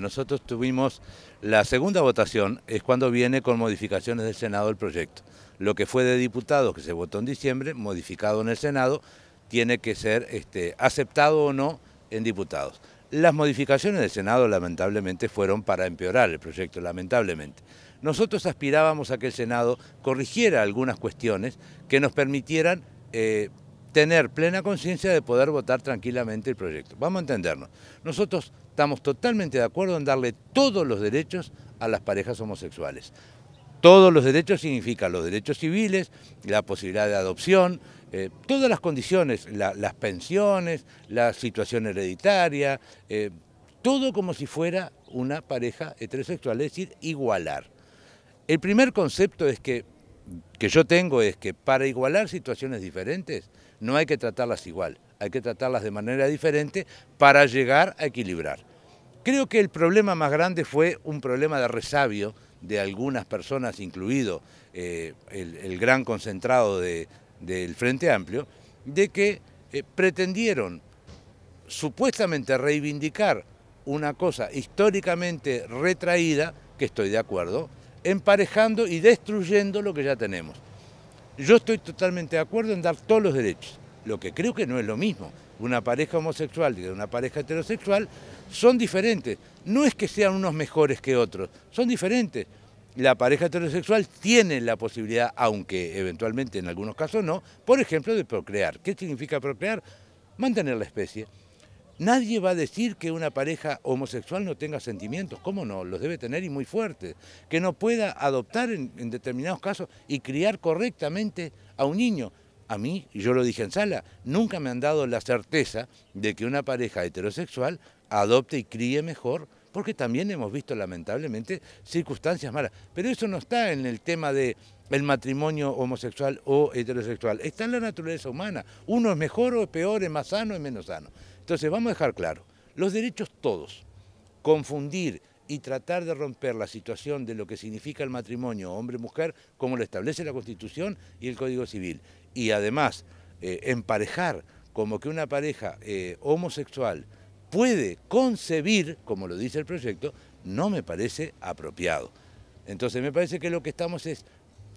Nosotros tuvimos la segunda votación, es cuando viene con modificaciones del Senado el proyecto. Lo que fue de diputados, que se votó en diciembre, modificado en el Senado, tiene que ser este, aceptado o no en diputados. Las modificaciones del Senado lamentablemente fueron para empeorar el proyecto, lamentablemente. Nosotros aspirábamos a que el Senado corrigiera algunas cuestiones que nos permitieran eh, tener plena conciencia de poder votar tranquilamente el proyecto. Vamos a entendernos. Nosotros estamos totalmente de acuerdo en darle todos los derechos a las parejas homosexuales. Todos los derechos significa los derechos civiles, la posibilidad de adopción, eh, todas las condiciones, las pensiones, la situación hereditaria, eh, todo como si fuera una pareja heterosexual, es decir, igualar. El primer concepto es que que yo tengo es que para igualar situaciones diferentes no hay que tratarlas igual, hay que tratarlas de manera diferente para llegar a equilibrar. Creo que el problema más grande fue un problema de resabio de algunas personas, incluido eh, el, gran concentrado del Frente Amplio, de que eh, pretendieron supuestamente reivindicar una cosa históricamente retraída, que estoy de acuerdo, emparejando y destruyendo lo que ya tenemos. Yo estoy totalmente de acuerdo en dar todos los derechos, lo que creo que no es lo mismo. Una pareja homosexual y una pareja heterosexual son diferentes. No es que sean unos mejores que otros, son diferentes. La pareja heterosexual tiene la posibilidad, aunque eventualmente en algunos casos no, por ejemplo, de procrear. ¿Qué significa procrear? Mantener la especie. Nadie va a decir que una pareja homosexual no tenga sentimientos, ¿cómo no? Los debe tener y muy fuertes. Que no pueda adoptar en, determinados casos y criar correctamente a un niño. A mí, yo lo dije en sala, nunca me han dado la certeza de que una pareja heterosexual adopte y críe mejor, porque también hemos visto lamentablemente circunstancias malas. Pero eso no está en el tema de el matrimonio homosexual o heterosexual. Está en la naturaleza humana. Uno es mejor o es peor, es más sano o es menos sano. Entonces vamos a dejar claro, los derechos todos, confundir y tratar de romper la situación de lo que significa el matrimonio hombre-mujer como lo establece la Constitución y el Código Civil. Y además, eh, emparejar como que una pareja eh, homosexual puede concebir, como lo dice el proyecto, no me parece apropiado. Entonces me parece que lo que estamos es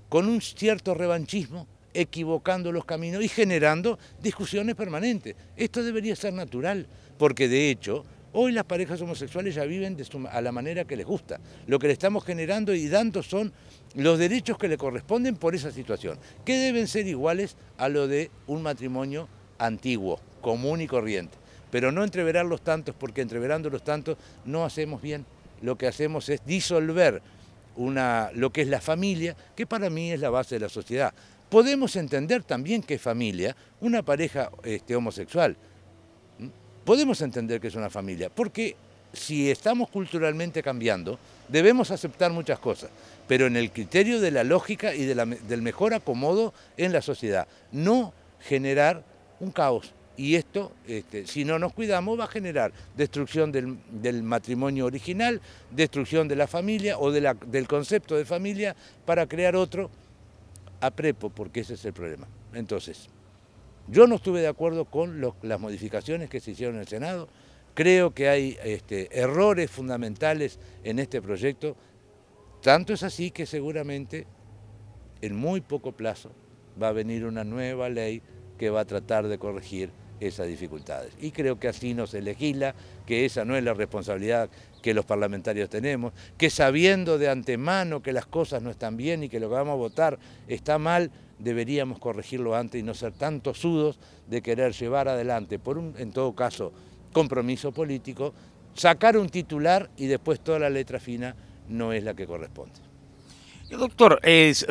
con un cierto revanchismo, equivocando los caminos y generando discusiones permanentes. Esto debería ser natural, porque de hecho hoy las parejas homosexuales ya viven de a la manera que les gusta. Lo que le estamos generando y dando son los derechos que le corresponden por esa situación, que deben ser iguales a lo de un matrimonio antiguo, común y corriente. Pero no los tantos, porque entreverándolos tantos no hacemos bien. Lo que hacemos es disolver una, lo que es la familia, que para mí es la base de la sociedad. Podemos entender también que es familia una pareja este, homosexual. Podemos entender que es una familia, porque si estamos culturalmente cambiando, debemos aceptar muchas cosas, pero en el criterio de la lógica y del mejor acomodo en la sociedad, no generar un caos y esto, este, si no nos cuidamos, va a generar destrucción del, matrimonio original, destrucción de la familia o del concepto de familia para crear otro a prepo, porque ese es el problema. Entonces, yo no estuve de acuerdo con las modificaciones que se hicieron en el Senado, creo que hay este, errores fundamentales en este proyecto, tanto es así que seguramente en muy poco plazo va a venir una nueva ley que va a tratar de corregir esas dificultades. Y creo que así no se legisla, que esa no es la responsabilidad que los parlamentarios tenemos, que sabiendo de antemano que las cosas no están bien y que lo que vamos a votar está mal, deberíamos corregirlo antes y no ser tantos sudos de querer llevar adelante, por un, en todo caso, compromiso político, sacar un titular y después toda la letra fina no es la que corresponde. Doctor, es...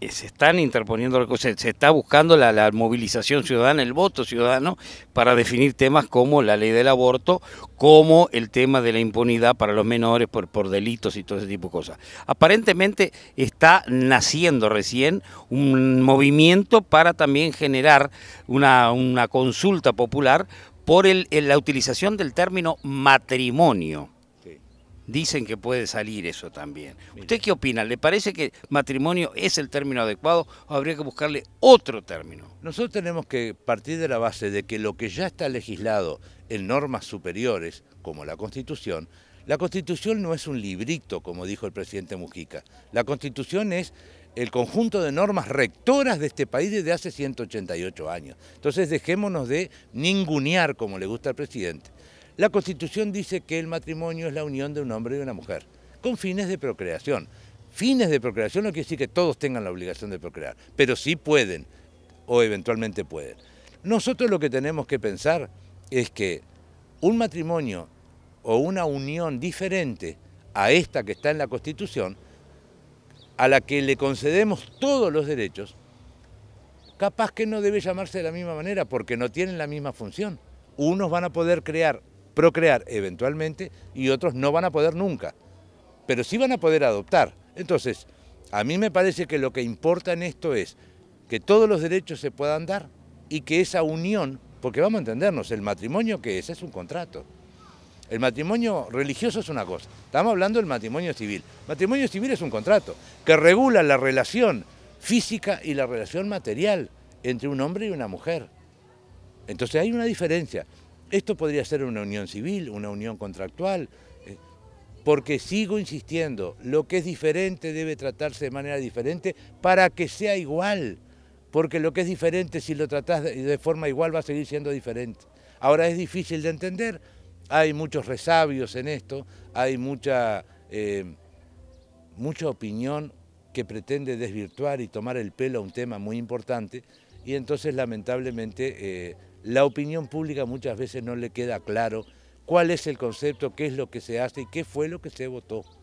Eh, se están interponiendo, se, está buscando la, movilización ciudadana, el voto ciudadano, para definir temas como la ley del aborto, como el tema de la impunidad para los menores por, por delitos y todo ese tipo de cosas. Aparentemente está naciendo recién un movimiento para también generar una, una consulta popular por el, la utilización del término matrimonio dicen que puede salir eso también. ¿Usted qué opina? ¿Le parece que matrimonio es el término adecuado o habría que buscarle otro término? Nosotros tenemos que partir de la base de que lo que ya está legislado en normas superiores, como la Constitución, la Constitución no es un librito, como dijo el presidente Mujica. La Constitución es el conjunto de normas rectoras de este país desde hace 188 años. Entonces dejémonos de ningunear, como le gusta al presidente. La Constitución dice que el matrimonio es la unión de un hombre y una mujer, con fines de procreación. Fines de procreación no quiere decir que todos tengan la obligación de procrear, pero sí pueden, o eventualmente pueden. Nosotros lo que tenemos que pensar es que un matrimonio o una unión diferente a esta que está en la Constitución, a la que le concedemos todos los derechos, capaz que no debe llamarse de la misma manera porque no tienen la misma función. Unos van a poder crear procrear eventualmente y otros no van a poder nunca, pero sí van a poder adoptar. Entonces, a mí me parece que lo que importa en esto es que todos los derechos se puedan dar y que esa unión, porque vamos a entendernos, el matrimonio que es es un contrato. El matrimonio religioso es una cosa, estamos hablando del matrimonio civil. matrimonio civil es un contrato que regula la relación física y la relación material entre un hombre y una mujer. Entonces hay una diferencia. Esto podría ser una unión civil, una unión contractual, eh, porque sigo insistiendo, lo que es diferente debe tratarse de manera diferente para que sea igual, porque lo que es diferente si lo tratás de forma igual va a seguir siendo diferente. Ahora es difícil de entender, hay muchos resabios en esto, hay mucha, eh, mucha opinión que pretende desvirtuar y tomar el pelo a un tema muy importante y entonces lamentablemente... Eh, la opinión pública muchas veces no le queda claro cuál es el concepto, qué es lo que se hace y qué fue lo que se votó.